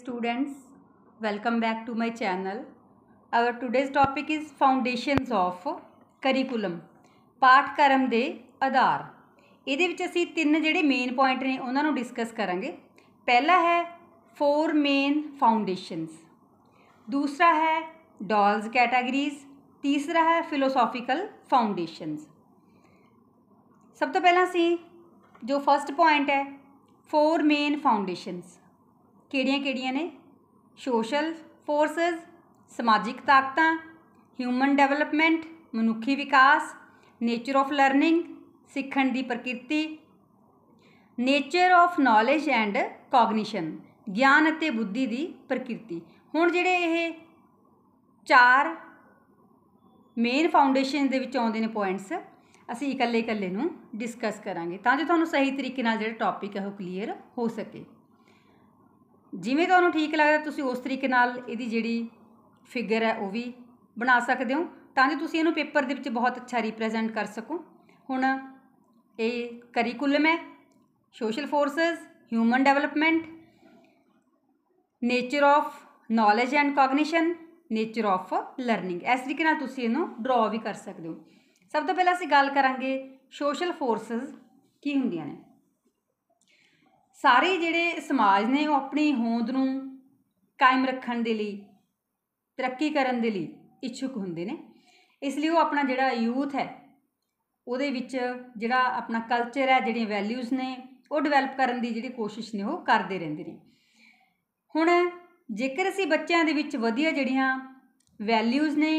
students welcome back to my channel our today's topic is foundations of curriculum ਪਾਠਕ੍ਰਮ ਦੇ ਆਧਾਰ ਇਹਦੇ ਵਿੱਚ ਅਸੀਂ ਤਿੰਨ ਜਿਹੜੇ ਮੇਨ ਪੁਆਇੰਟ ਨੇ ਉਹਨਾਂ ਨੂੰ ਡਿਸਕਸ ਕਰਾਂਗੇ ਪਹਿਲਾ ਹੈ ਫੋਰ ਮੇਨ ਫਾਊਂਡੇਸ਼ਨਸ ਦੂਸਰਾ ਹੈ ਡਾਲਸ ਕੈਟਾਗਰੀਜ਼ ਤੀਸਰਾ ਹੈ ਫਿਲੋਸੋਫੀਕਲ ਫਾਊਂਡੇਸ਼ਨਸ ਸਭ ਤੋਂ ਪਹਿਲਾਂ ਅਸੀਂ ਜੋ ਫਰਸਟ ਪੁਆਇੰਟ ਹੈ ਫੋਰ ਮੇਨ ਫਾਊਂਡੇਸ਼ਨਸ ਕਿਹੜੀਆਂ-ਕਿਹੜੀਆਂ ਨੇ ਸੋਸ਼ਲ ਫੋਰਸਸ ਸਮਾਜਿਕ ਤਾਕਤਾਂ ਹਿਊਮਨ ਡਿਵੈਲਪਮੈਂਟ ਮਨੁੱਖੀ ਵਿਕਾਸ ਨੇਚਰ ਆਫ ਲਰਨਿੰਗ ਸਿੱਖਣ ਦੀ ਪ੍ਰਕਿਰਤੀ nature of knowledge and cognition ਗਿਆਨ ਅਤੇ ਬੁੱਧੀ ਦੀ ਪ੍ਰਕਿਰਤੀ ਹੁਣ ਜਿਹੜੇ ਇਹ ਚਾਰ ਮੇਨ ਫਾਊਂਡੇਸ਼ਨ ਦੇ ਵਿੱਚ ਆਉਂਦੇ ਨੇ ਪੁਆਇੰਟਸ ਅਸੀਂ ਇਕੱਲੇ ਇਕੱਲੇ ਨੂੰ ਡਿਸਕਸ ਕਰਾਂਗੇ ਤਾਂ ਜੋ ਤੁਹਾਨੂੰ ਸਹੀ ਤਰੀਕੇ ਨਾਲ ਜਿਹੜਾ ਟੌਪਿਕ ਹੈ ਉਹ ਕਲੀਅਰ ਹੋ ਸਕੇ ਜਿਵੇਂ ਤੁਹਾਨੂੰ ਠੀਕ ਲੱਗਦਾ ਤੁਸੀਂ ਉਸ ਤਰੀਕੇ ਨਾਲ ਇਹਦੀ ਜਿਹੜੀ ਫਿਗਰ ਹੈ ਉਹ ਵੀ ਬਣਾ ਸਕਦੇ ਹੋ ਤਾਂ ਜੋ ਤੁਸੀਂ ਇਹਨੂੰ ਪੇਪਰ ਦੇ ਵਿੱਚ ਬਹੁਤ ਅੱਛਾ ਰਿਪਰੈਜ਼ੈਂਟ ਕਰ ਸਕੋ ਹੁਣ ਇਹ ਕਰਿਕੂਲਮ ਹੈ social forces human development nature of knowledge and cognition nature of learning ਇਸ ਤਰੀਕੇ ਨਾਲ ਤੁਸੀਂ ਇਹਨੂੰ ਡਰਾ ਵੀ ਕਰ ਸਕਦੇ ਹੋ ਸਭ ਤੋਂ ਪਹਿਲਾਂ ਅਸੀਂ ਗੱਲ ਕਰਾਂਗੇ ਸੋਸ਼ਲ ਫੋਰਸਸ ਕੀ ਹੁੰਦੀਆਂ ਨੇ ਸਾਰੇ ਜਿਹੜੇ ਸਮਾਜ ਨੇ ਉਹ ਆਪਣੀ ਹੋਂਦ ਨੂੰ ਕਾਇਮ ਰੱਖਣ ਦੇ ਲਈ ਤਰੱਕੀ ਕਰਨ ਦੇ ਲਈ ਇੱਛੁਕ ਹੁੰਦੇ ਨੇ ਇਸ ਲਈ ਉਹ ਆਪਣਾ ਜਿਹੜਾ ਯੂਥ ਹੈ ਉਹਦੇ ਵਿੱਚ ਜਿਹੜਾ ਆਪਣਾ ਕਲਚਰ ਹੈ ਜਿਹੜੀਆਂ ਵੈਲਿਊਜ਼ ਨੇ ਉਹ ਡਿਵੈਲਪ ਕਰਨ ਦੀ ਜਿਹੜੀ ਕੋਸ਼ਿਸ਼ ਨੇ ਉਹ ਕਰਦੇ ਰਹਿੰਦੇ ਨੇ ਹੁਣ ਜੇਕਰ ਅਸੀਂ ਬੱਚਿਆਂ ਦੇ ਵਿੱਚ ਵਧੀਆ ਜਿਹੜੀਆਂ ਵੈਲਿਊਜ਼ ਨੇ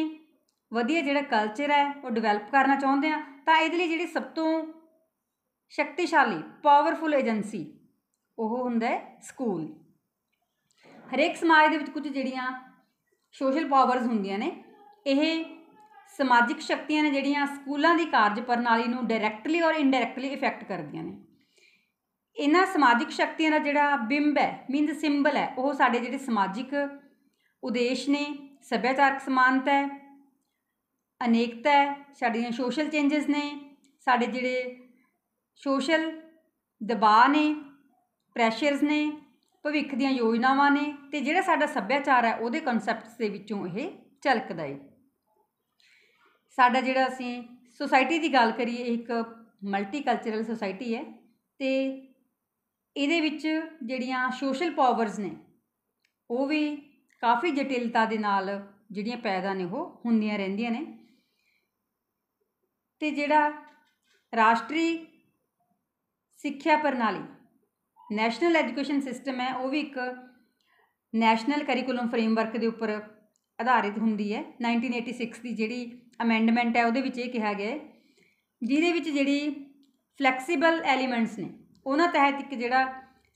ਵਧੀਆ ਜਿਹੜਾ ਕਲਚਰ ਹੈ ਉਹ ਡਿਵੈਲਪ ਕਰਨਾ ਚਾਹੁੰਦੇ ਆ ਤਾਂ ਇਹਦੇ ਲਈ ਜਿਹੜੀ ਸਭ ਤੋਂ ਸ਼ਕਤੀਸ਼ਾਲੀ ਪਾਵਰਫੁਲ ਏਜੰਸੀ ਉਹ ਹੁੰਦਾ ਹੈ ਸਕੂਲ ਹਰੇਕ ਸਮਾਜ ਦੇ ਵਿੱਚ ਕੁਝ ਜਿਹੜੀਆਂ ਸੋਸ਼ਲ ਪਾਵਰਸ ਹੁੰਦੀਆਂ ਨੇ ਇਹ ਸਮਾਜਿਕ ਸ਼ਕਤੀਆਂ ਨੇ ਜਿਹੜੀਆਂ ਸਕੂਲਾਂ ਦੀ ਕਾਰਜ ਪ੍ਰਣਾਲੀ ਨੂੰ ਡਾਇਰੈਕਟਲੀ ਔਰ ਇਨਡਾਇਰੈਕਟਲੀ ਇਫੈਕਟ ਕਰਦੀਆਂ ਨੇ ਇਹਨਾਂ ਸਮਾਜਿਕ ਸ਼ਕਤੀਆਂ ਦਾ ਜਿਹੜਾ ਬਿੰਬ ਹੈ ਮੀਨਸ ਸਿੰਬਲ ਹੈ ਉਹ ਸਾਡੇ ਜਿਹੜੇ ਸਮਾਜਿਕ ਉਦੇਸ਼ ਨੇ ਸੱਭਿਆਚਾਰਕ ਸਮਾਨਤਾ ਹੈ ਅਨੇਕਤਾ ਹੈ ਸਾਡੀਆਂ ਸੋਸ਼ਲ ਚੇਂਜਸ ਨੇ ਸਾਡੇ ਜਿਹੜੇ ਸੋਸ਼ਲ ਦਬਾਅ ਨੇ ਪ੍ਰੈਸ਼ਰਸ ਨੇ ਭਵਿੱਖ ਦੀਆਂ ਯੋਜਨਾਵਾਂ ਨੇ ਤੇ ਜਿਹੜਾ ਸਾਡਾ ਸੱਭਿਆਚਾਰ ਹੈ ਉਹਦੇ ਕਨਸੈਪਟਸ ਦੇ ਵਿੱਚੋਂ ਇਹ ਝਲਕਦਾ ਏ ਸਾਡਾ ਜਿਹੜਾ ਅਸੀਂ ਸੋਸਾਇਟੀ ਦੀ ਗੱਲ ਕਰੀਏ ਇੱਕ ਮਲਟੀਕਲਚਰਲ ਸੋਸਾਇਟੀ ਹੈ ਤੇ ਇਹਦੇ ਵਿੱਚ ਜਿਹੜੀਆਂ ਸੋਸ਼ਲ ਪਾਵਰਸ ਨੇ ਉਹ ਵੀ ਕਾਫੀ ਜਟਿਲਤਾ ਦੇ ਨਾਲ ਜਿਹੜੀਆਂ ਪੈਦਾ ਨੇ ਉਹ ਹੁੰਦੀਆਂ ਰਹਿੰਦੀਆਂ ਨੇ ਤੇ ਜਿਹੜਾ ਰਾਸ਼ਟਰੀ ਸਿੱਖਿਆ ਪ੍ਰਣਾਲੀ ਨੈਸ਼ਨਲ ਐਜੂਕੇਸ਼ਨ ਸਿਸਟਮ ਹੈ ਉਹ ਵੀ ਇੱਕ ਨੈਸ਼ਨਲ ਕਰਿਕੂਲਮ ਫਰੇਮਵਰਕ ਦੇ ਉੱਪਰ ਆਧਾਰਿਤ ਹੁੰਦੀ ਹੈ 1986 ਦੀ ਜਿਹੜੀ ਅਮੈਂਡਮੈਂਟ ਹੈ ਉਹਦੇ ਵਿੱਚ ਇਹ ਕਿਹਾ ਗਿਆ ਜਿਹਦੇ ਵਿੱਚ ਜਿਹੜੀ ਫਲੈਕਸੀਬਲ ਐਲੀਮੈਂਟਸ ਨੇ ਉਹਨਾਂ ਤਹਿਤ ਇੱਕ ਜਿਹੜਾ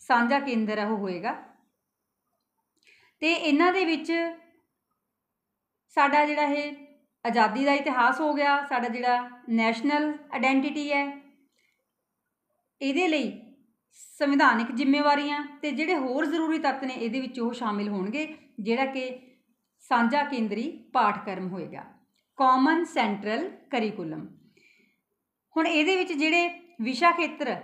ਸਾਂਝਾ ਕੇਂਦਰ ਹੈ ਉਹ ਹੋਏਗਾ ਤੇ ਇਹਨਾਂ ਦੇ ਵਿੱਚ ਸਾਡਾ ਜਿਹੜਾ ਇਹ ਆਜ਼ਾਦੀ ਦਾ ਇਤਿਹਾਸ ਹੋ ਗਿਆ ਸਾਡਾ ਜਿਹੜਾ ਨੈਸ਼ਨਲ ਆਇਡੈਂਟੀਟੀ ਹੈ ਇਹਦੇ ਲਈ ਸੰਵਿਧਾਨਿਕ ਜ਼ਿੰਮੇਵਾਰੀਆਂ ਤੇ ਜਿਹੜੇ ਹੋਰ ਜ਼ਰੂਰੀ ਤੱਤ ਨੇ ਇਹਦੇ ਵਿੱਚ ਉਹ ਸ਼ਾਮਿਲ ਹੋਣਗੇ ਜਿਹੜਾ ਕਿ ਸਾਂਝਾ ਕੇਂਦਰੀ ਪਾਠਕ੍ਰਮ ਹੋਏਗਾ ਕਾਮਨ ਸੈਂਟਰਲ ਕਰਿਕੂਲਮ ਹੁਣ ਇਹਦੇ ਵਿੱਚ ਜਿਹੜੇ ਵਿਸ਼ਾ ਖੇਤਰ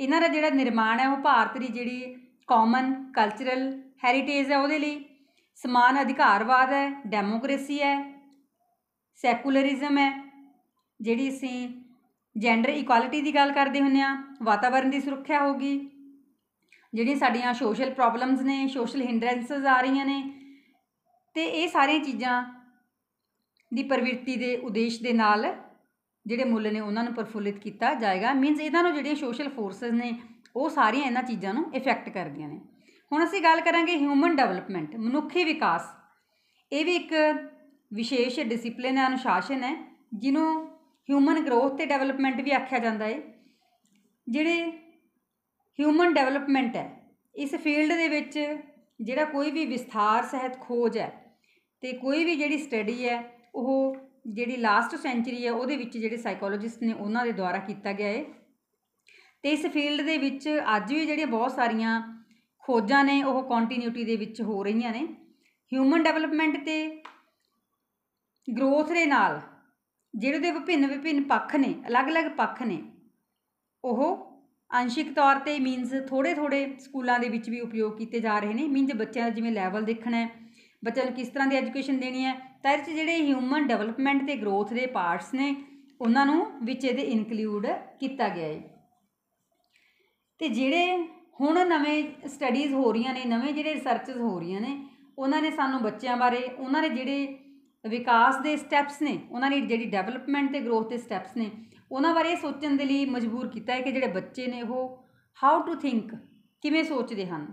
ਇਹਨਾਂ ਦਾ ਜਿਹੜਾ ਨਿਰਮਾਣ ਹੈ ਉਹ ਭਾਰਤ ਦੀ ਜਿਹੜੀ ਕਾਮਨ ਕਲਚਰਲ ਹੈਰੀਟੇਜ ਹੈ ਉਹਦੇ ਲਈ ਸਮਾਨ ਅਧਿਕਾਰਵਾਦ ਹੈ ਡੈਮੋਕ੍ਰੇਸੀ ਹੈ ਸੈਕੂਲਰਿਜ਼ਮ ਹੈ ਜਿਹੜੀ ਅਸੀਂ ਜੈਂਡਰ ਇਕੁਐਲਿਟੀ ਦੀ ਗੱਲ ਕਰਦੇ ਹੁੰਨੇ ਆ ਵਾਤਾਵਰਣ ਦੀ ਸੁਰੱਖਿਆ ਹੋਗੀ ਜਿਹੜੀਆਂ ਸਾਡੀਆਂ ਸੋਸ਼ਲ ਪ੍ਰੋਬਲਮਸ ਨੇ ਸੋਸ਼ਲ ਹਿੰਡਰੈਂਸਸ ਆ ਰਹੀਆਂ ਨੇ ਤੇ ਇਹ ਸਾਰੀਆਂ ਚੀਜ਼ਾਂ ਦੀ ਪ੍ਰਵਿਰਤੀ ਦੇ ਉਦੇਸ਼ ਦੇ ਨਾਲ ਜਿਹੜੇ ਮੁੱਲ ਨੇ ਉਹਨਾਂ ਨੂੰ ਪਰਫੁੱਲਿਤ ਕੀਤਾ ਜਾਏਗਾ ਮੀਨਸ ਇਹਨਾਂ ਨੂੰ ਜਿਹੜੀਆਂ ਸੋਸ਼ਲ ਫੋਰਸਸ ਨੇ ਉਹ ਸਾਰੀਆਂ ਇਹਨਾਂ ਚੀਜ਼ਾਂ ਨੂੰ ਇਫੈਕਟ ਕਰਦੀਆਂ ਨੇ ਹੁਣ ਅਸੀਂ ਗੱਲ ਕਰਾਂਗੇ ਹਿਊਮਨ ਡਿਵੈਲਪਮੈਂਟ ਮਨੁੱਖੀ ਵਿਕਾਸ ਇਹ ਵੀ ਇੱਕ ਵਿਸ਼ੇਸ਼ ਡਿਸਪਲਿਨ ਹੈ ਅਨੁਸ਼ਾਸਨ ਹੈ ਜਿਹਨੂੰ ਹਿਊਮਨ ਗਰੋਥ ਤੇ ਡਿਵੈਲਪਮੈਂਟ ਵੀ ਆਖਿਆ ਜਾਂਦਾ ਹੈ ਜਿਹੜੇ ਹਿਊਮਨ ਡਿਵੈਲਪਮੈਂਟ ਹੈ ਇਸ ਫੀਲਡ ਦੇ ਵਿੱਚ ਜਿਹੜਾ ਕੋਈ ਵੀ ਵਿਸਥਾਰ ਸਹਿਤ ਖੋਜ ਹੈ ਤੇ ਕੋਈ ਵੀ ਜਿਹੜੀ ਸਟੱਡੀ ਹੈ ਉਹ ਜਿਹੜੀ ਲਾਸਟ ਸੈਂਚਰੀ ਹੈ ਉਹਦੇ ਵਿੱਚ ਜਿਹੜੇ ਸਾਈਕੋਲੋਜਿਸਟ ਨੇ ਉਹਨਾਂ ਦੇ ਦੁਆਰਾ ਕੀਤਾ ਗਿਆ ਹੈ ਤੇ ਇਸ ਫੀਲਡ ਦੇ ਵਿੱਚ ਅੱਜ ਵੀ ਜਿਹੜੀਆਂ ਬਹੁਤ ਸਾਰੀਆਂ ਖੋਜਾਂ ਨੇ ਉਹ ਕੰਟੀਨਿਊਟੀ ਦੇ ਵਿੱਚ ਹੋ ਰਹੀਆਂ ਨੇ ਹਿਊਮਨ ਡਿਵੈਲਪਮੈਂਟ ਤੇ ਗਰੋਥ ਦੇ ਨਾਲ ਜਿਹੜੇ ਦੇ ਵਿਭਿੰਨ ਵਿਭਿੰਨ ਪੱਖ ਨੇ ਅਲੱਗ-ਅਲੱਗ ਪੱਖ ਨੇ ਉਹ ਅੰਸ਼ਿਕ ਤੌਰ ਤੇ ਮੀਨਸ ਥੋੜੇ-ਥੋੜੇ ਸਕੂਲਾਂ ਦੇ ਵਿੱਚ ਵੀ ਉਪਯੋਗ ਕੀਤੇ ਜਾ ਰਹੇ ਨੇ ਮੀਨਸ ਬੱਚਿਆਂ ਦਾ ਜਿਵੇਂ ਲੈਵਲ ਦੇਖਣਾ ਹੈ ਬੱਚਿਆਂ ਨੂੰ ਕਿਸ ਤਰ੍ਹਾਂ ਦੀ ਐਜੂਕੇਸ਼ਨ ਦੇਣੀ ਹੈ ਤਾਂ ਇਹ 'ਚ ਜਿਹੜੇ ਹਿਊਮਨ ਡਿਵੈਲਪਮੈਂਟ ਤੇ ਗਰੋਥ ਦੇ ਪਾਰਟਸ ਨੇ ਉਹਨਾਂ ਨੂੰ ਵਿੱਚ ਇਹਦੇ ਇਨਕਲੂਡ ਕੀਤਾ ਗਿਆ ਹੈ ਤੇ ਜਿਹੜੇ ਹੁਣ ਨਵੇਂ ਸਟੱਡੀਜ਼ ਹੋ ਰਹੀਆਂ ਨੇ ਨਵੇਂ ਜਿਹੜੇ ਰਿਸਰਚਸ ਹੋ ਰਹੀਆਂ ਨੇ ਉਹਨਾਂ ਨੇ ਸਾਨੂੰ ਬੱਚਿਆਂ ਬਾਰੇ ਉਹਨਾਂ ਦੇ ਜਿਹੜੇ ਵਿਕਾਸ ਦੇ ਸਟੈਪਸ ਨੇ ਉਹਨਾਂ ਨੇ ਜਿਹੜੀ ਡਿਵੈਲਪਮੈਂਟ ਤੇ ਗਰੋਥ ਦੇ ਸਟੈਪਸ ਨੇ ਉਹਨਾਂ ਬਾਰੇ ਸੋਚਣ ਦੇ ਲਈ ਮਜਬੂਰ ਕੀਤਾ ਹੈ ਕਿ ਜਿਹੜੇ ਬੱਚੇ ਨੇ ਉਹ ਹਾਊ ਟੂ ਥਿੰਕ ਕਿਵੇਂ ਸੋਚਦੇ ਹਨ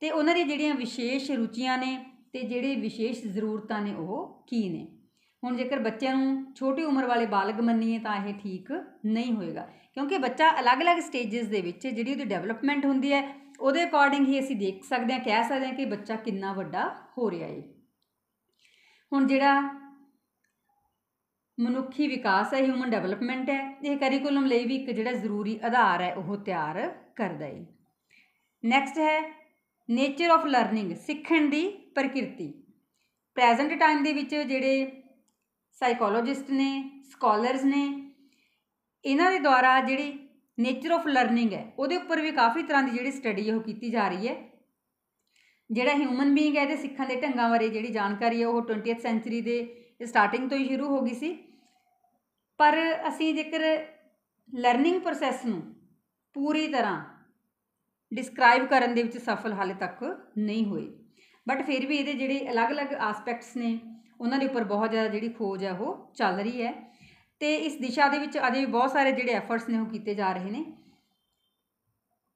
ਤੇ ਉਹਨਾਂ ਦੀ ਜਿਹੜੀਆਂ ਵਿਸ਼ੇਸ਼ ਰੁਚੀਆਂ ਨੇ ਤੇ ਜਿਹੜੇ ਵਿਸ਼ੇਸ਼ ਜ਼ਰੂਰਤਾਂ ਨੇ ਉਹ ਕੀ ਨੇ ਹੁਣ ਜੇਕਰ ਬੱਚਿਆਂ ਨੂੰ ਛੋਟੀ ਉਮਰ ਵਾਲੇ ਬਾਲਗ ਮੰਨੀਏ ਤਾਂ ਇਹ ਠੀਕ ਨਹੀਂ ਹੋਏਗਾ ਕਿਉਂਕਿ ਬੱਚਾ ਅਲੱਗ-ਅਲੱਗ ਸਟੇजेस ਦੇ ਵਿੱਚ ਜਿਹੜੀ ਉਹਦੀ ਡਿਵੈਲਪਮੈਂਟ ਹੁੰਦੀ ਹੈ ਉਹਦੇ ਅਕੋਰਡਿੰਗ ਹੀ ਅਸੀਂ ਦੇਖ ਸਕਦੇ ਹਾਂ ਕਹਿ ਸਕਦੇ ਹਾਂ ਕਿ ਬੱਚਾ ਕਿੰਨਾ ਵੱਡਾ ਹੋ ਰਿਹਾ ਹੈ ਹੁਣ ਜਿਹੜਾ ਮਨੁੱਖੀ ਵਿਕਾਸ ਹੈ ਹਿਊਮਨ ਡਿਵੈਲਪਮੈਂਟ ਹੈ ਇਹ ਕਰਿਕੂਲਮ ਲਈ ਵੀ ਇੱਕ ਜਿਹੜਾ ਜ਼ਰੂਰੀ ਆਧਾਰ ਹੈ ਉਹ ਤਿਆਰ ਕਰਦਾ ਹੈ ਨੈਕਸਟ ਹੈ ਨੇਚਰ ਆਫ ਲਰਨਿੰਗ ਸਿੱਖਣ ਦੀ ਪ੍ਰਕਿਰਤੀ ਪ੍ਰੈਜ਼ੈਂਟ ਟਾਈਮ ਦੇ ਵਿੱਚ ਜਿਹੜੇ ਸਾਈਕੋਲੋਜਿਸਟ ਨੇ ਸਕਾਲਰਸ ਨੇ ਇਹਨਾਂ ਦੇ ਦੁਆਰਾ ਜਿਹੜੀ ਨੇਚਰ ਆਫ ਲਰਨਿੰਗ ਹੈ ਉਹਦੇ ਉੱਪਰ ਵੀ ਕਾਫੀ ਤਰ੍ਹਾਂ ਦੀ ਜਿਹੜੀ ਸਟੱਡੀ ਉਹ ਕੀਤੀ ਜਾ ਰਹੀ ਹੈ ਜਿਹੜਾ ਹਿਊਮਨ ਬੀਇੰਗ ਹੈ ਇਹਦੇ ਸਿੱਖਣ ਦੇ ਢੰਗਾਂ ਬਾਰੇ ਜਿਹੜੀ ਜਾਣਕਾਰੀ ਹੈ ਉਹ 20th ਸੈਂਚਰੀ ਦੇ ਸਟਾਰਟਿੰਗ ਤੋਂ ਹੀ ਸ਼ੁਰੂ ਹੋ ਗਈ ਸੀ ਪਰ ਅਸੀਂ ਜੇਕਰ ਲਰਨਿੰਗ ਪ੍ਰੋਸੈਸ ਨੂੰ ਪੂਰੀ ਤਰ੍ਹਾਂ ਡਿਸਕ੍ਰਾਈਬ ਕਰਨ ਦੇ ਵਿੱਚ ਸਫਲ ਹਾਲੇ ਤੱਕ ਨਹੀਂ ਹੋਏ ਬਟ ਫਿਰ ਵੀ ਇਹਦੇ ਜਿਹੜੇ ਅਲੱਗ-ਅਲੱਗ ਐਸਪੈਕਟਸ ਨੇ ਉਹਨਾਂ ਦੇ ਉੱਪਰ ਬਹੁਤ ਜ਼ਿਆਦਾ ਜਿਹੜੀ ਖੋਜ ਹੈ ਉਹ ਚੱਲ ਰਹੀ ਹੈ ਤੇ ਇਸ ਦਿਸ਼ਾ ਦੇ ਵਿੱਚ ਅਜੇ ਵੀ ਬਹੁਤ ਸਾਰੇ ਜਿਹੜੇ ਐਫਰਟਸ ਨੇ ਉਹ ਕੀਤੇ ਜਾ ਰਹੇ ਨੇ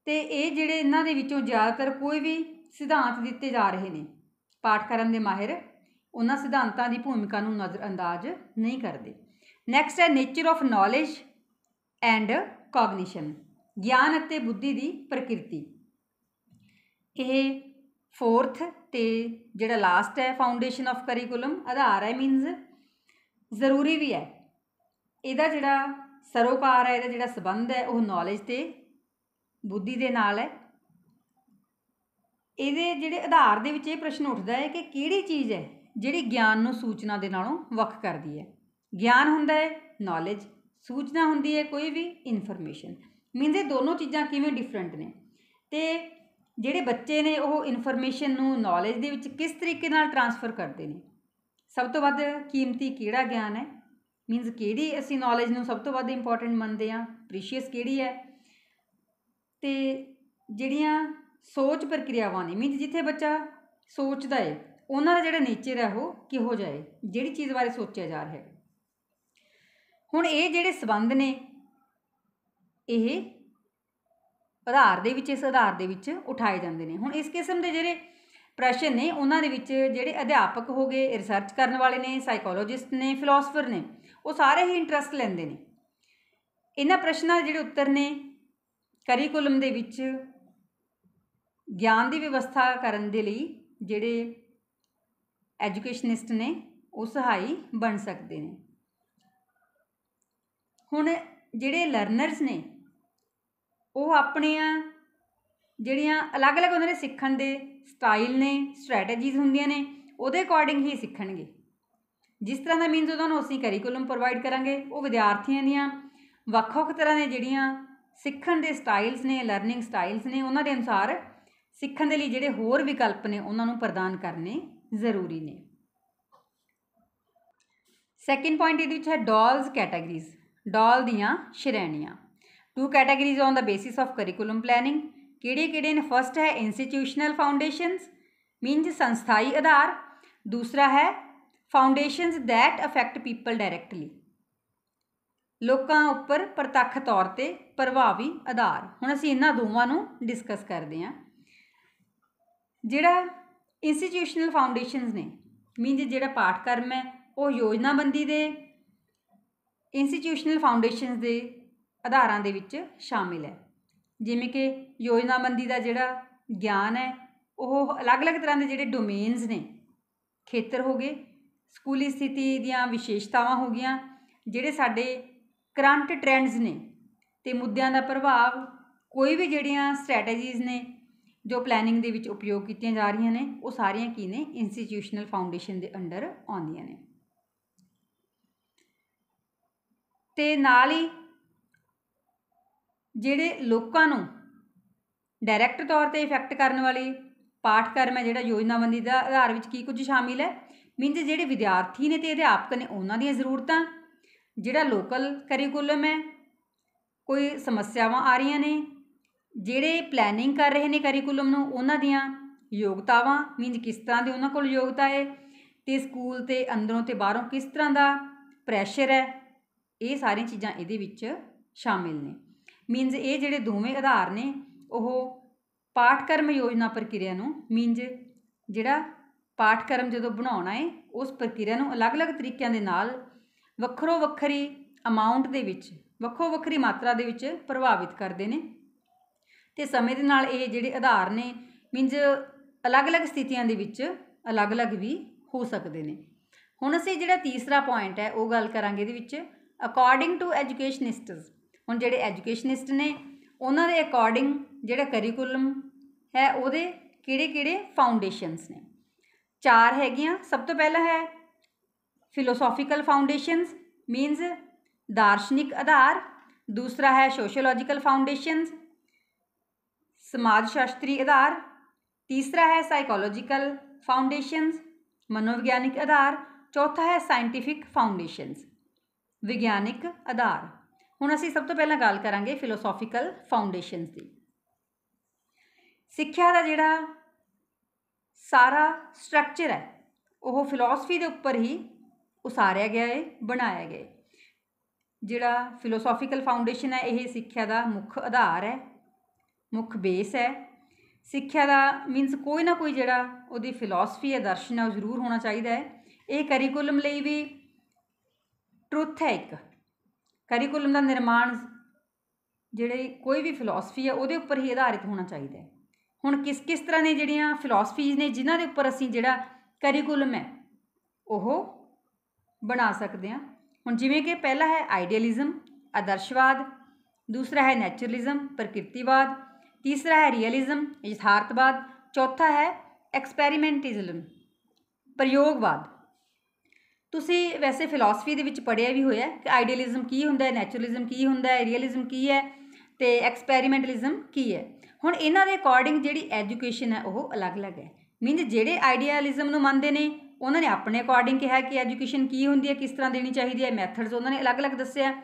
ਤੇ ਇਹ ਜਿਹੜੇ ਇਹਨਾਂ ਦੇ ਵਿੱਚੋਂ ਜ਼ਿਆਦਾਤਰ ਕੋਈ ਵੀ ਸਿਧਾਂਤ ਦਿੱਤੇ ਜਾ ਰਹੇ ਨੇ ਪਾਠ ਕਰਨ ਦੇ ਮਾਹਿਰ ਉਹਨਾਂ ਸਿਧਾਂਤਾਂ ਦੀ ਭੂਮਿਕਾ ਨੂੰ ਨਜ਼ਰ ਅੰਦਾਜ਼ ਨਹੀਂ ਕਰਦੇ ਨੈਕਸਟ ਹੈ nature of knowledge and cognition ਗਿਆਨ ਅਤੇ ਬੁੱਧੀ ਦੀ ਪ੍ਰਕਿਰਤੀ ਇਹ ਫੋਰਥ ਤੇ ਜਿਹੜਾ ਲਾਸਟ ਹੈ ਫਾਊਂਡੇਸ਼ਨ ਆਫ ਕਰਿਕੂਲਮ ਆਧਾਰ ਹੈ ਮੀਨਸ ਜ਼ਰੂਰੀ ਵੀ ਹੈ ਇਹਦਾ ਜਿਹੜਾ ਸਰੋਕਾਰ ਹੈ ਇਹਦਾ ਜਿਹੜਾ ਸਬੰਧ ਹੈ ਉਹ ਨੌਲੇਜ ਤੇ ਬੁੱਧੀ ਦੇ ਨਾਲ ਹੈ ਇਹਦੇ ਜਿਹੜੇ ਆਧਾਰ ਦੇ ਵਿੱਚ ਇਹ ਪ੍ਰਸ਼ਨ ਉੱਠਦਾ ਹੈ ਕਿ ਕਿਹੜੀ ਚੀਜ਼ ਹੈ ਜਿਹੜੀ ਗਿਆਨ ਨੂੰ ਸੂਚਨਾ ਦੇ ਨਾਲੋਂ ਵੱਖ ਕਰਦੀ ਹੈ ਗਿਆਨ ਹੁੰਦਾ ਹੈ ਨੌਲੇਜ ਸੂਚਨਾ ਹੁੰਦੀ ਹੈ ਕੋਈ ਵੀ ਇਨਫੋਰਮੇਸ਼ਨ ਮੀਨਸ ਇਹ ਦੋਨੋਂ ਚੀਜ਼ਾਂ ਕਿਵੇਂ ਡਿਫਰੈਂਟ ਨੇ ਤੇ ਜਿਹੜੇ ਬੱਚੇ ਨੇ ਉਹ ਇਨਫੋਰਮੇਸ਼ਨ ਨੂੰ ਨੌਲੇਜ ਦੇ ਵਿੱਚ ਕਿਸ ਤਰੀਕੇ ਨਾਲ ਟਰਾਂਸਫਰ ਕਰਦੇ ਨੇ ਸਭ ਤੋਂ ਵੱਧ ਕੀਮਤੀ ਕਿਹੜਾ ਗਿਆਨ ਹੈ ਮੀਨਸ ਕਿਹੜੀ ਅਸੀਂ ਨੌਲੇਜ ਨੂੰ ਸਭ ਤੋਂ ਵੱਧ ਇੰਪੋਰਟੈਂਟ ਮੰਨਦੇ ਆ ਪ੍ਰੀਸ਼ੀਅਸ ਕਿਹੜੀ ਹੈ ਤੇ ਜਿਹੜੀਆਂ ਸੋਚ ਪ੍ਰਕਿਰਿਆਵਾਂ ਨੇ ਮੀਨ ਜਿੱਥੇ ਬੱਚਾ ਸੋਚਦਾ ਹੈ ਉਹਨਾਂ ਦਾ ਜਿਹੜਾ ਨੇਚਰ ਹੈ ਉਹ ਕਿਹੋ ਜਾਏ ਜਿਹੜੀ ਚੀਜ਼ ਬਾਰੇ ਸੋਚਿਆ ਜਾ ਰਿਹਾ ਹੈ ਹੁਣ ਇਹ ਜਿਹੜੇ ਸਬੰਧ ਨੇ ਇਹ ਆਧਾਰ ਦੇ ਵਿੱਚ ਇਸ ਆਧਾਰ ਦੇ ਵਿੱਚ ਉਠਾਏ ਜਾਂਦੇ ਨੇ ਹੁਣ ਇਸ ਕਿਸਮ ਦੇ ਜਿਹੜੇ ਪ੍ਰਸ਼ਨ ਨੇ ਉਹਨਾਂ ਦੇ ਵਿੱਚ ਜਿਹੜੇ ਅਧਿਆਪਕ ਹੋਗੇ ਰਿਸਰਚ ਕਰਨ ਵਾਲੇ ਨੇ ਸਾਈਕੋਲੋਜਿਸਟ ਨੇ ਫਿਲਾਸਫਰ ਨੇ ਉਹ ਸਾਰੇ ਹੀ ਇੰਟਰਸਟ ਲੈਂਦੇ ਨੇ ਇਹਨਾਂ ਪ੍ਰਸ਼ਨਾਂ ਦੇ ਜਿਹੜੇ ਉੱਤਰ ਨੇ ਕਰੀਕੂਲਮ ਦੇ ਵਿੱਚ ਗਿਆਨ ਦੀ ਵਿਵਸਥਾ ਕਰਨ ਦੇ ਲਈ ਜਿਹੜੇ ਐਜੂਕੇਸ਼ਨਿਸਟ ਨੇ ਉਹ ਸਹਾਈ ਬਣ ਸਕਦੇ ਨੇ ਹੁਣ ਜਿਹੜੇ ਲਰਨਰਸ ਨੇ ਉਹ ਆਪਣੀਆਂ ਜਿਹੜੀਆਂ ਅਲੱਗ-ਅਲੱਗ ਉਹਨਾਂ ਦੇ ਸਿੱਖਣ ਦੇ ਸਟਾਈਲ ਨੇ ਸਟ੍ਰੈਟੇਜੀਜ਼ ਹੁੰਦੀਆਂ ਨੇ ਉਹਦੇ ਅਕੋਰਡਿੰਗ ਹੀ ਸਿੱਖਣਗੇ ਜਿਸ ਤਰ੍ਹਾਂ ਦਾ ਮੀਨਸ ਉਹਨਾਂ ਨੂੰ ਅਸੀਂ ਕਰਿਕੂਲਮ ਪ੍ਰੋਵਾਈਡ ਕਰਾਂਗੇ ਉਹ ਵਿਦਿਆਰਥੀਆਂ ਦੀਆਂ ਵੱਖ-ਵੱਖ ਤਰ੍ਹਾਂ ਦੇ ਜਿਹੜੀਆਂ ਸਿੱਖਣ ਦੇ ਸਟਾਈਲਸ ਨੇ ਲਰਨਿੰਗ ਸਟਾਈਲਸ ਨੇ ਉਹਨਾਂ ਦੇ ਅਨੁਸਾਰ ਸਿੱਖਣ ਦੇ ਲਈ ਜਿਹੜੇ ਹੋਰ ਵਿਕਲਪ ਨੇ ਉਹਨਾਂ ਨੂੰ ਪ੍ਰਦਾਨ ਕਰਨੇ ਜ਼ਰੂਰੀ ਨੇ ਸੈਕਿੰਡ ਪੁਆਇੰਟ ਇਹਦੇ ਵਿੱਚ ਹੈ ਡਾਲਸ ਕੈਟਾਗਰੀਜ਼ ਡਾਲ ਦੀਆਂ ਸ਼੍ਰੇਣੀਆਂ two categories on the basis of curriculum planning ਕਿਹੜੇ ਕਿਹੜੇ ਨੇ ਫਰਸਟ ਹੈ ਇੰਸਟੀਟਿਊਸ਼ਨਲ ਫਾਊਂਡੇਸ਼ਨਸ ਮੀਨਸ ਸੰਸਥਾਈ ਆਧਾਰ ਦੂਸਰਾ ਹੈ foundations that affect people directly ਲੋਕਾਂ ਉੱਪਰ ਪ੍ਰਤੱਖ ਤੌਰ ਤੇ ਪ੍ਰਭਾਵੀ ਆਧਾਰ ਹੁਣ ਅਸੀਂ ਇਹਨਾਂ ਦੋਵਾਂ ਨੂੰ ਡਿਸਕਸ ਕਰਦੇ ਹਾਂ ਜਿਹੜਾ ਇੰਸਟੀਟਿਊਸ਼ਨਲ ਫਾਊਂਡੇਸ਼ਨਸ ਨੇ ਮੀਨਜ਼ ਜਿਹੜਾ ਪਾਠਕਰਮ ਹੈ ਉਹ ਯੋਜਨਾਬੰਦੀ ਦੇ ਇੰਸਟੀਟਿਊਸ਼ਨਲ ਫਾਊਂਡੇਸ਼ਨਸ ਦੇ ਆਧਾਰਾਂ ਦੇ ਵਿੱਚ ਸ਼ਾਮਿਲ ਹੈ ਜਿਵੇਂ ਕਿ ਯੋਜਨਾਬੰਦੀ ਦਾ ਜਿਹੜਾ ਗਿਆਨ ਹੈ ਉਹ ਅਲੱਗ-ਅਲੱਗ ਤਰ੍ਹਾਂ ਦੇ ਜਿਹੜੇ ਡੋਮੇਨਸ ਨੇ ਖੇਤਰ ਹੋ ਗਏ ਸਕੂਲੀ ਸਥਿਤੀ ਦੀਆਂ ਵਿਸ਼ੇਸ਼ਤਾਵਾਂ ਹੋ ਗਈਆਂ ਜਿਹੜੇ ਸਾਡੇ ਕਰੰਟ ਟ੍ਰੈਂਡਸ ਨੇ ਤੇ ਮੁੱਦਿਆਂ ਦਾ ਪ੍ਰਭਾਵ ਕੋਈ ਵੀ ਜਿਹੜੀਆਂ ਸਟ੍ਰੈਟੇਜੀਜ਼ ਨੇ ਜੋ ਪਲੈਨਿੰਗ ਦੇ ਵਿੱਚ ਉਪਯੋਗ ਕੀਤੀਆਂ ਜਾ ਰਹੀਆਂ ਨੇ ਉਹ ਸਾਰੀਆਂ ਕੀ ਨੇ ਇੰਸਟੀਟਿਊਸ਼ਨਲ ਫਾਊਂਡੇਸ਼ਨ ਦੇ ਅੰਡਰ ਆਉਂਦੀਆਂ ਨੇ ਤੇ ਨਾਲ ਹੀ ਜਿਹੜੇ ਲੋਕਾਂ ਨੂੰ ਡਾਇਰੈਕਟ ਤੌਰ ਤੇ ਇਫੈਕਟ ਕਰਨ ਵਾਲੀ ਪਾਠਕ੍ਰਮ ਹੈ ਜਿਹੜਾ ਯੋਜਨਾਬੰਦੀ ਦਾ ਆਧਾਰ ਵਿੱਚ ਕੀ ਕੁਝ ਸ਼ਾਮਿਲ ਹੈ ਮੀਨਸ ਜਿਹੜੇ ਵਿਦਿਆਰਥੀ ਨੇ ਤੇ ਅਧਿਆਪਕ ਨੇ ਉਹਨਾਂ ਦੀਆਂ ਜ਼ਰੂਰਤਾਂ ਜਿਹੜਾ ਲੋਕਲ ਕਰਿਕੂਲਮ ਹੈ ਕੋਈ ਸਮੱਸਿਆਵਾਂ ਆ ਰਹੀਆਂ ਨੇ ਜਿਹੜੇ ਪਲੈਨਿੰਗ ਕਰ ਰਹੇ ਨੇ ਕਰਿਕੂਲਮ ਨੂੰ ਉਹਨਾਂ ਦੀਆਂ ਯੋਗਤਾਵਾਂ ਮੀਨਜ਼ ਕਿਸ ਤਰ੍ਹਾਂ ਦੀ ਉਹਨਾਂ ਕੋਲ ਯੋਗਤਾ ਹੈ ਤੇ ਸਕੂਲ ਤੇ ਅੰਦਰੋਂ ਤੇ ਬਾਹਰੋਂ ਕਿਸ ਤਰ੍ਹਾਂ ਦਾ ਪ੍ਰੈਸ਼ਰ ਹੈ ਇਹ ਸਾਰੀਆਂ ਚੀਜ਼ਾਂ ਇਹਦੇ ਵਿੱਚ ਸ਼ਾਮਿਲ ਨੇ ਮੀਨਜ਼ ਇਹ ਜਿਹੜੇ ਦੋਵੇਂ ਆਧਾਰ ਨੇ ਉਹ ਪਾਠਕਰਮ ਯੋਜਨਾ ਪ੍ਰਕਿਰਿਆ ਨੂੰ ਮੀਨਜ਼ ਜਿਹੜਾ ਪਾਠਕਰਮ ਜਦੋਂ ਬਣਾਉਣਾ ਹੈ ਉਸ ਪ੍ਰਕਿਰਿਆ ਨੂੰ ਅਲੱਗ-ਅਲੱਗ ਤਰੀਕਿਆਂ ਦੇ ਨਾਲ ਵੱਖਰੋ ਵੱਖਰੀ ਅਮਾਉਂਟ ਦੇ ਵਿੱਚ ਵੱਖੋ ਵੱਖਰੀ ਮਾਤਰਾ ਦੇ ਵਿੱਚ ਪ੍ਰਭਾਵਿਤ ਕਰਦੇ ਨੇ ਤੇ ਸਮੇਂ ਦੇ ਨਾਲ ਇਹ ਜਿਹੜੇ ਆਧਾਰ ਨੇ ਮੀਨਜ਼ ਅਲੱਗ-ਅਲੱਗ ਸਥਿਤੀਆਂ ਦੇ ਵਿੱਚ ਅਲੱਗ-ਅਲੱਗ ਵੀ ਹੋ ਸਕਦੇ ਨੇ ਹੁਣ ਅਸੀਂ ਜਿਹੜਾ ਤੀਸਰਾ ਪੁਆਇੰਟ ਹੈ ਉਹ ਗੱਲ ਕਰਾਂਗੇ ਇਹਦੇ ਵਿੱਚ ਅਕੋਰਡਿੰਗ ਟੂ ਐਜੂਕੇਸ਼ਨਿਸਟਸ ਹੁਣ ਜਿਹੜੇ ਐਜੂਕੇਸ਼ਨਿਸਟ ਨੇ ਉਹਨਾਂ ਦੇ ਅਕੋਰਡਿੰਗ ਜਿਹੜਾ ਕਰਿਕੂਲਮ ਹੈ ਉਹਦੇ ਕਿਹੜੇ-ਕਿਹੜੇ ਫਾਊਂਡੇਸ਼ਨਸ ਨੇ ਚਾਰ ਹੈਗੀਆਂ ਸਭ ਤੋਂ ਪਹਿਲਾ ਹੈ ਫਿਲੋਸੋਫੀਕਲ ਫਾਊਂਡੇਸ਼ਨਸ ਮੀਨਸ ਦਾਰਸ਼ਨਿਕ ਆਧਾਰ ਦੂਸਰਾ ਹੈ ਸੋਸ਼ੀਓਲੋਜੀਕਲ ਫਾਊਂਡੇਸ਼ਨਸ समाज शास्त्री आधार तीसरा है साइकोलॉजिकल फाउंडेशंस मनोविज्ञानिक आधार चौथा है साइंटिफिक फाउंडेशंस विज्ञानिक आधार हूँ असी सब तो पहला गल करा फिलोसॉफिकल फाउंडेशंस की सिक्ख्या का जोड़ा सारा स्ट्रक्चर है वह फिलोसफी के उपर ही उसारिया गया है बनाया गया जोड़ा फिलोसॉफिकल फाउंडेशन है यह सिक्ख्या का मुख्य आधार है ਮੁੱਖ ਬੇਸ ਹੈ ਸਿੱਖਿਆ ਦਾ ਮੀਨਸ ਕੋਈ ਨਾ ਕੋਈ ਜਿਹੜਾ ਉਹਦੀ ਫਿਲਾਸਫੀ ਹੈ ਦਰਸ਼ਨ ਹੈ ਉਹ ਜ਼ਰੂਰ ਹੋਣਾ ਚਾਹੀਦਾ ਹੈ ਇਹ ਕਰਿਕੂਲਮ ਲਈ ਵੀ ਟਰੁੱਥ ਹੈ ਇੱਕ ਕਰਿਕੂਲਮ ਦਾ ਨਿਰਮਾਣ ਜਿਹੜੇ ਕੋਈ ਵੀ ਫਿਲਾਸਫੀ ਹੈ ਉਹਦੇ ਉੱਪਰ ਹੀ ਆਧਾਰਿਤ ਹੋਣਾ ਚਾਹੀਦਾ ਹੈ ਹੁਣ ਕਿਸ ਕਿਸ ਤਰ੍ਹਾਂ ਨੇ ਜਿਹੜੀਆਂ ਫਿਲਾਸਫੀਜ਼ ਨੇ ਜਿਨ੍ਹਾਂ ਦੇ ਉੱਪਰ ਅਸੀਂ ਜਿਹੜਾ ਕਰਿਕੂਲਮ ਹੈ ਉਹ ਬਣਾ ਸਕਦੇ ਹਾਂ ਹੁਣ ਜਿਵੇਂ ਕਿ ਪਹਿਲਾ ਹੈ ਆਈਡੀਅਲਿਜ਼ਮ ਆਦਰਸ਼ਵਾਦ ਦੂਸਰਾ ਹੈ ਨੇਚਰਲਿਜ਼ਮ ਪ੍ਰਕਿਰਤੀਵਾਦ ਤੀਸਰਾ ਹੈ ਰੀਅਲਿਜ਼ਮ ਯਥਾਰਥਵਾਦ ਚੌਥਾ ਹੈ ਐਕਸਪੈਰੀਮੈਂਟਿਜ਼ਮ ਪ੍ਰਯੋਗਵਾਦ ਤੁਸੀਂ ਵੈਸੇ ਫਿਲਾਸਫੀ ਦੇ ਵਿੱਚ ਪੜਿਆ ਵੀ ਹੋਇਆ ਕਿ ਆਈਡੀਅਲਿਜ਼ਮ ਕੀ ਹੁੰਦਾ ਹੈ ਨੈਚੁਰਲਿਜ਼ਮ ਕੀ ਹੁੰਦਾ ਹੈ ਰੀਅਲਿਜ਼ਮ ਕੀ ਹੈ ਤੇ ਐਕਸਪੈਰੀਮੈਂਟਲਿਜ਼ਮ ਕੀ ਹੈ ਹੁਣ ਇਹਨਾਂ ਦੇ ਅਕੋਰਡਿੰਗ ਜਿਹੜੀ ਐਜੂਕੇਸ਼ਨ ਹੈ ਉਹ ਅਲੱਗ-ਅਲੱਗ ਹੈ ਮੀਨਸ ਜਿਹੜੇ ਆਈਡੀਅਲਿਜ਼ਮ ਨੂੰ ਮੰਨਦੇ ਨੇ ਉਹਨਾਂ ਨੇ ਆਪਣੇ ਅਕੋਰਡਿੰਗ ਕਿਹਾ ਕਿ ਐਜੂਕੇਸ਼ਨ ਕੀ ਹੁੰਦੀ ਹੈ ਕਿਸ ਤਰ੍ਹਾਂ ਦੇਣੀ ਚਾਹੀਦੀ ਹੈ ਮੈਥਡਸ ਉਹਨਾਂ ਨੇ ਅਲੱਗ-ਅਲੱਗ ਦੱਸਿਆ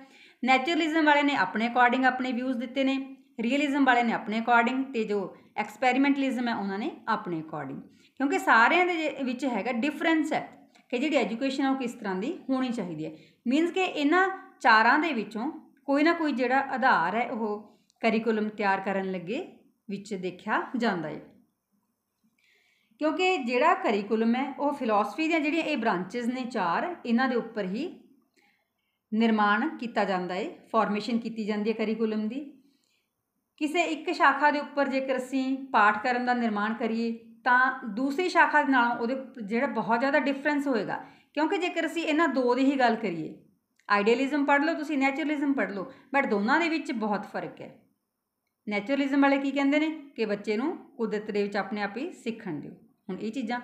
ਨੈਚੁਰਲਿਜ਼ਮ ਵਾਲੇ ਨੇ ਆਪਣੇ ਅਕੋਰਡਿੰਗ ਆਪਣੇ ਵਿਊਜ਼ ਦਿੱਤੇ ਨੇ ਰੀਅਲਿਜ਼ਮ ਵਾਲੇ ਨੇ ਆਪਣੇ ਅਕੋਰਡਿੰਗ ਤੇ ਜੋ ਐਕਸਪੈਰੀਮੈਂਟਲਿਜ਼ਮ ਹੈ ਉਹਨਾਂ ਨੇ ਆਪਣੇ ਅਕੋਰਡਿੰਗ ਕਿਉਂਕਿ ਸਾਰਿਆਂ ਦੇ ਵਿੱਚ ਹੈਗਾ ਡਿਫਰੈਂਸ ਹੈ ਕਿ ਜਿਹੜੀ ਐਜੂਕੇਸ਼ਨ ਉਹ ਕਿਸ ਤਰ੍ਹਾਂ ਦੀ ਹੋਣੀ ਚਾਹੀਦੀ ਹੈ ਮੀਨਸ ਕਿ ਇਹਨਾਂ ਚਾਰਾਂ ਦੇ ਵਿੱਚੋਂ ਕੋਈ ਨਾ ਕੋਈ ਜਿਹੜਾ ਆਧਾਰ ਹੈ ਉਹ ਕਰਿਕੂਲਮ ਤਿਆਰ ਕਰਨ ਲੱਗੇ ਵਿੱਚ ਦੇਖਿਆ ਜਾਂਦਾ ਹੈ ਕਿਉਂਕਿ ਜਿਹੜਾ ਕਰਿਕੂਲਮ ਹੈ ਉਹ ਫਿਲਾਸਫੀ ਦੀਆਂ ਜਿਹੜੀਆਂ ਇਹ ਬ੍ਰਾਂਚਸ ਨੇ ਚਾਰ ਇਹਨਾਂ ਦੇ ਉੱਪਰ ਹੀ ਨਿਰਮਾਣ ਕੀਤਾ ਜਾਂਦਾ ਹੈ ਫਾਰਮੇਸ਼ਨ ਕੀਤੀ ਜਾਂਦੀ ਹੈ ਕਰਿਕੂਲਮ ਦੀ ਕਿਸੇ ਇੱਕ ਸ਼ਾਖਾ ਦੇ ਉੱਪਰ ਜੇਕਰ ਅਸੀਂ ਪਾਠ ਕਰਨ ਦਾ ਨਿਰਮਾਣ ਕਰੀਏ ਤਾਂ ਦੂਸਰੀ ਸ਼ਾਖਾ ਦੇ ਨਾਲ ਉਹਦੇ ਜਿਹੜਾ ਬਹੁਤ ਜ਼ਿਆਦਾ ਡਿਫਰੈਂਸ ਹੋਏਗਾ ਕਿਉਂਕਿ ਜੇਕਰ ਅਸੀਂ ਇਹਨਾਂ ਦੋ ਦੀ ਹੀ ਗੱਲ ਕਰੀਏ ਆਈਡੀਅਲਿਜ਼ਮ ਪੜ੍ਹ ਲਓ ਤੁਸੀਂ ਨੇਚਰਲਿਜ਼ਮ ਪੜ੍ਹ ਲਓ ਬਟ ਦੋਨਾਂ ਦੇ ਵਿੱਚ ਬਹੁਤ ਫਰਕ ਹੈ ਨੇਚਰਲਿਜ਼ਮ ਵਾਲੇ ਕੀ ਕਹਿੰਦੇ ਨੇ ਕਿ ਬੱਚੇ ਨੂੰ ਕੁਦਰਤ ਦੇ ਵਿੱਚ ਆਪਣੇ ਆਪ ਹੀ ਸਿੱਖਣ ਦਿਓ ਹੁਣ ਇਹ ਚੀਜ਼ਾਂ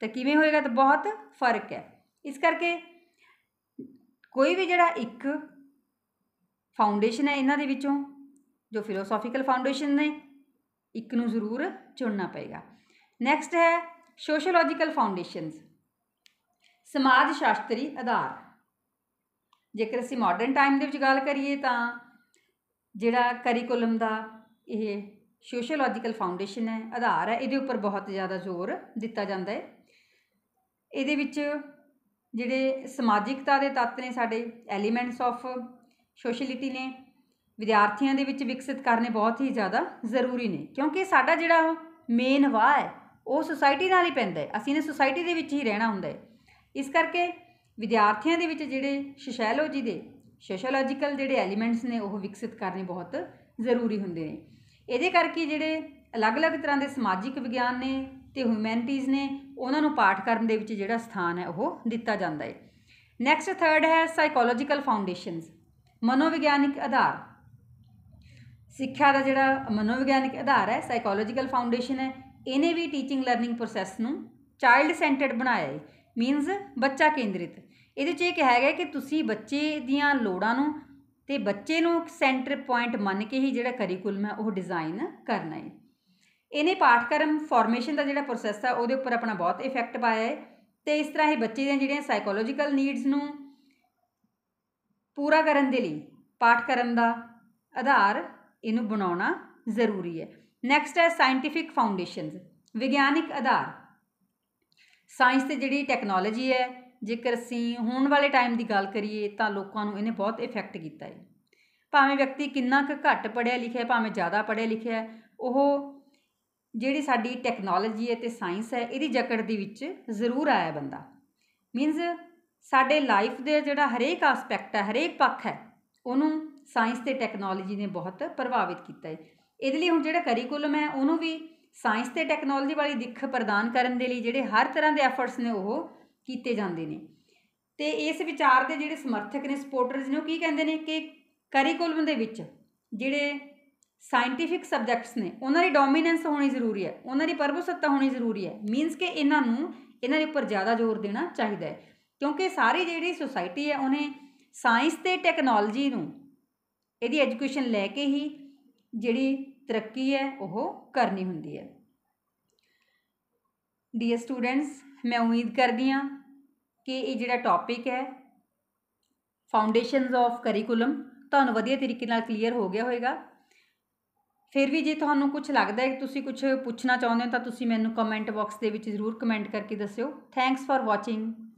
ਤਾਂ ਕਿਵੇਂ ਹੋਏਗਾ ਤਾਂ ਬਹੁਤ ਫਰਕ ਹੈ ਇਸ ਕਰਕੇ ਕੋਈ ਵੀ ਜਿਹੜਾ ਇੱਕ ਫਾਊਂਡੇਸ਼ਨ ਹੈ ਇਹਨਾਂ ਦੇ ਵਿੱਚੋਂ ਜੋ ਫਿਲੋਸੋਫੀਕਲ ਫਾਊਂਡੇਸ਼ਨ ਨੇ ਇੱਕ ਨੂੰ ਜ਼ਰੂਰ ਚੁਣਨਾ ਪਏਗਾ ਨੈਕਸਟ ਹੈ ਸੋਸ਼ੀਓਲੋਜੀਕਲ ਫਾਊਂਡੇਸ਼ਨਸ ਸਮਾਜ ਸ਼ਾਸਤਰੀ ਆਧਾਰ ਜੇਕਰ ਅਸੀਂ ਮਾਡਰਨ ਟਾਈਮ ਦੇ ਵਿੱਚ ਗੱਲ ਕਰੀਏ ਤਾਂ ਜਿਹੜਾ ਕਰਿਕੂਲਮ ਦਾ ਇਹ ਸੋਸ਼ੀਓਲੋਜੀਕਲ ਫਾਊਂਡੇਸ਼ਨ ਹੈ ਆਧਾਰ ਹੈ ਇਹਦੇ ਉੱਪਰ ਬਹੁਤ ਜ਼ਿਆਦਾ ਜ਼ੋਰ ਦਿੱਤਾ ਜਾਂਦਾ ਹੈ ਇਹਦੇ ਵਿੱਚ ਜਿਹੜੇ ਸਮਾਜਿਕਤਾ ਦੇ ਤੱਤ ਨੇ ਸਾਡੇ ਐਲੀਮੈਂਟਸ ਆਫ ਸੋਸ਼ੀਅਲਿਟੀ ਨੇ ਵਿਦਿਆਰਥੀਆਂ ਦੇ ਵਿੱਚ ਵਿਕਸਿਤ ਕਰਨੇ ਬਹੁਤ ਹੀ ਜ਼ਿਆਦਾ ਜ਼ਰੂਰੀ ਨੇ ਕਿਉਂਕਿ ਸਾਡਾ ਜਿਹੜਾ ਮੇਨ ਵਾਹ ਹੈ ਉਹ ਸੋਸਾਇਟੀ ਨਾਲ ਹੀ ਪੈਂਦਾ ਹੈ ਅਸੀਂ ਨੇ ਸੋਸਾਇਟੀ ਦੇ ਵਿੱਚ ਹੀ ਰਹਿਣਾ ਹੁੰਦਾ ਹੈ ਇਸ ਕਰਕੇ ਵਿਦਿਆਰਥੀਆਂ ਦੇ ਵਿੱਚ ਜਿਹੜੇ ਸੋਸ਼ੀਓਲੋਜੀ ਦੇ ਸੋਸ਼ੀਓਲੋਜੀਕਲ ਜਿਹੜੇ ਐਲੀਮੈਂਟਸ ਨੇ ਉਹ ਵਿਕਸਿਤ ਕਰਨੇ ਬਹੁਤ ਜ਼ਰੂਰੀ ਹੁੰਦੇ ਨੇ ਇਹਦੇ ਕਰਕੇ ਜਿਹੜੇ ਅਲੱਗ-ਅਲੱਗ ਤਰ੍ਹਾਂ ਦੇ ਸਮਾਜਿਕ ਵਿਗਿਆਨ ਨੇ ਤੇ ਹਿਊਮੈਨਿਟੀਜ਼ ਨੇ ਉਹਨਾਂ ਨੂੰ ਪਾਠ ਕਰਨ ਦੇ ਵਿੱਚ ਜਿਹੜਾ ਸਥਾਨ ਹੈ ਉਹ ਦਿੱਤਾ ਜਾਂਦਾ ਹੈ ਨੈਕਸਟ ਥਰਡ ਹੈ ਸਾਈਕੋਲੋਜੀਕਲ ਫਾਊਂਡੇਸ਼ਨਸ ਮਨੋਵਿਗਿਆਨਿਕ ਆਧਾਰ ਸਿੱਖਿਆ ਦਾ ਜਿਹੜਾ ਮਨੋਵਿਗਿਆਨਿਕ ਆਧਾਰ ਹੈ ਸਾਈਕੋਲੋਜੀਕਲ ਫਾਊਂਡੇਸ਼ਨ ਹੈ ਇਹਨੇ ਵੀ ਟੀਚਿੰਗ ਲਰਨਿੰਗ ਪ੍ਰੋਸੈਸ ਨੂੰ ਚਾਈਲਡ ਸੈਂਟਰਡ ਬਣਾਇਆ ਹੈ ਮੀਨਸ ਬੱਚਾ ਕੇਂਦਰਿਤ ਇਹਦੇ 'ਚ ਇਹ ਕਿਹਾ ਗਿਆ ਕਿ ਤੁਸੀਂ ਬੱਚੇ ਦੀਆਂ ਲੋੜਾਂ ਨੂੰ ਤੇ ਬੱਚੇ ਨੂੰ ਇੱਕ ਸੈਂਟਰ ਪੁਆਇੰਟ ਮੰਨ ਕੇ ਹੀ ਜਿਹੜਾ ਕਰਿਕੂਲਮ ਹੈ ਉਹ ਡਿਜ਼ਾਈਨ ਕਰਨਾ ਹੈ ਇਹਨੇ ਪਾਠਕ੍ਰਮ ਫਾਰਮੇਸ਼ਨ ਦਾ ਜਿਹੜਾ ਪ੍ਰੋਸੈਸ ਹੈ ਉਹਦੇ ਉੱਪਰ ਆਪਣਾ ਬਹੁਤ ਇਫੈਕਟ ਪਾਇਆ ਹੈ ਤੇ ਇਸ ਤਰ੍ਹਾਂ ਇਹ ਬੱਚੇ ਦੀਆਂ ਜਿਹੜੀਆਂ ਸਾਈਕੋਲੋਜੀਕਲ ਨੀਡਸ ਨੂੰ ਪੂਰਾ ਕਰਨ ਦੇ ਲਈ ਪਾਠਕ੍ਰਮ ਦਾ ਆਧਾਰ ਇਹਨੂੰ ਬਣਾਉਣਾ ਜ਼ਰੂਰੀ ਹੈ ਨੈਕਸਟ ਹੈ ਸਾਇੰਟਿਫਿਕ ਫਾਊਂਡੇਸ਼ਨਸ ਵਿਗਿਆਨਿਕ ਆਧਾਰ ਸਾਇੰਸ ਤੇ ਜਿਹੜੀ ਟੈਕਨੋਲੋਜੀ ਹੈ ਜੇਕਰ ਅਸੀਂ ਹੋਣ ਵਾਲੇ ਟਾਈਮ ਦੀ ਗੱਲ ਕਰੀਏ ਤਾਂ ਲੋਕਾਂ ਨੂੰ ਇਹਨੇ ਬਹੁਤ ਇਫੈਕਟ ਕੀਤਾ ਹੈ ਭਾਵੇਂ ਵਿਅਕਤੀ ਕਿੰਨਾ ਕੁ ਘੱਟ ਪੜਿਆ ਲਿਖਿਆ ਭਾਵੇਂ ਜ਼ਿਆਦਾ ਪੜਿਆ ਲਿਖਿਆ ਉਹ ਜਿਹੜੀ ਸਾਡੀ ਟੈਕਨੋਲੋਜੀ ਹੈ ਤੇ ਸਾਇੰਸ ਹੈ ਇਹਦੀ ਜਕੜ ਦੇ ਵਿੱਚ ਜ਼ਰੂਰ ਆਇਆ ਬੰਦਾ ਮੀਨਸ ਸਾਡੇ ਲਾਈਫ ਦੇ ਜਿਹੜਾ ਹਰੇਕ ਐਸਪੈਕਟ ਹੈ ਹਰੇਕ ਪੱਖ ਹੈ ਉਹਨੂੰ ਸਾਇੰਸ ਤੇ ਟੈਕਨੋਲੋਜੀ ਨੇ ਬਹੁਤ ਪ੍ਰਭਾਵਿਤ ਕੀਤਾ ਹੈ ਇਹਦੇ ਲਈ ਹੁਣ ਜਿਹੜਾ ਕਰਿਕੂਲਮ ਹੈ ਉਹਨੂੰ ਵੀ ਸਾਇੰਸ ਤੇ ਟੈਕਨੋਲੋਜੀ ਵਾਲੀ ਦਿੱਖ ਪ੍ਰਦਾਨ ਕਰਨ ਦੇ ਲਈ ਜਿਹੜੇ ਹਰ ਤਰ੍ਹਾਂ ਦੇ ਐਫਰਟਸ ਨੇ ਉਹ ਕੀਤੇ ਜਾਂਦੇ ਨੇ ਤੇ ਇਸ ਵਿਚਾਰ ਦੇ ਜਿਹੜੇ ਸਮਰਥਕ ਨੇ ਸਪੋਰਟਰਸ ਨੇ ਉਹ ਕੀ ਕਹਿੰਦੇ ਨੇ ਕਿ ਕਰਿਕੂਲਮ ਦੇ ਵਿੱਚ ਜਿਹੜੇ ਸਾਇੰਟੀਫਿਕ ਸਬਜੈਕਟਸ ਨੇ ਉਹਨਾਂ ਦੀ ਡੋਮੀਨੈਂਸ ਹੋਣੀ ਜ਼ਰੂਰੀ ਹੈ ਉਹਨਾਂ ਦੀ ਪ੍ਰਭੂਸੱਤਾ ਹੋਣੀ ਜ਼ਰੂਰੀ ਹੈ ਮੀਨਸ ਕਿ ਇਹਨਾਂ ਨੂੰ ਇਹਨਾਂ ਦੇ ਉੱਪਰ ਜ਼ਿਆਦਾ ਜ਼ੋਰ ਦੇਣਾ ਚਾਹੀਦਾ ਹੈ ਕਿਉਂਕਿ ਸਾਰੀ ਜਿਹੜੀ ਸੋਸਾਇਟੀ ਹੈ ਉਹਨੇ ਸਾਇੰਸ ਤੇ ਟੈਕਨੋਲੋਜੀ ਨੂੰ ਇਹਦੀ ਐਜੂਕੇਸ਼ਨ ਲੈ ਕੇ ਹੀ ਜਿਹੜੀ ਤਰੱਕੀ ਹੈ ਉਹ ਕਰਨੀ ਹੁੰਦੀ ਹੈ ਡੀਅਰ ਸਟੂਡੈਂਟਸ ਮੈਂ ਉਮੀਦ ਕਰਦੀ ਹਾਂ ਕਿ ਇਹ ਜਿਹੜਾ ਟੌਪਿਕ ਹੈ ਫਾਊਂਡੇਸ਼ਨਸ ਆਫ ਕਰਿਕੂਲਮ ਤੁਹਾਨੂੰ ਵਧੀਆ ਤਰੀਕੇ ਨਾਲ ਕਲੀਅਰ ਹੋ ਗਿਆ ਹੋਵੇਗਾ ਫਿਰ ਵੀ ਜੇ ਤੁਹਾਨੂੰ ਕੁਝ ਲੱਗਦਾ ਹੈ ਕਿ ਤੁਸੀਂ ਕੁਝ ਪੁੱਛਣਾ ਚਾਹੁੰਦੇ ਹੋ ਤਾਂ ਤੁਸੀਂ ਮੈਨੂੰ ਕਮੈਂਟ ਬਾਕਸ ਦੇ ਵਿੱਚ ਜ਼ਰੂਰ ਕਮੈਂਟ ਕਰਕੇ ਦੱਸਿਓ ਥੈਂਕਸ ਫਾਰ ਵਾਚਿੰਗ